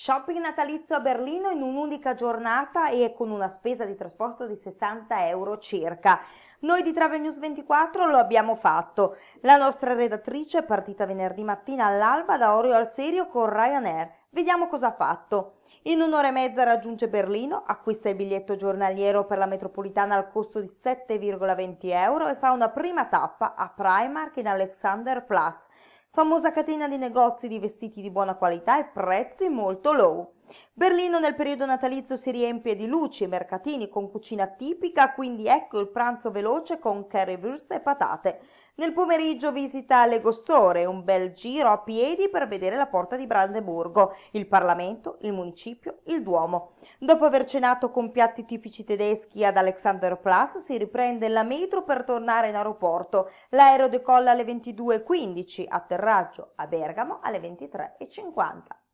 Shopping natalizio a Berlino in un'unica giornata e con una spesa di trasporto di 60 euro circa. Noi di Travel News 24 lo abbiamo fatto. La nostra redattrice è partita venerdì mattina all'alba da Orio al Serio con Ryanair. Vediamo cosa ha fatto. In un'ora e mezza raggiunge Berlino, acquista il biglietto giornaliero per la metropolitana al costo di 7,20 euro e fa una prima tappa a Primark in Alexanderplatz famosa catena di negozi di vestiti di buona qualità e prezzi molto low. Berlino nel periodo natalizio si riempie di luci e mercatini con cucina tipica, quindi ecco il pranzo veloce con currywurst e patate. Nel pomeriggio visita le Gostore, un bel giro a piedi per vedere la porta di Brandeburgo, il Parlamento, il municipio, il Duomo. Dopo aver cenato con piatti tipici tedeschi ad Alexanderplatz, si riprende la metro per tornare in aeroporto. L'aereo decolla alle 22.15, atterraggio a Bergamo alle 23.50.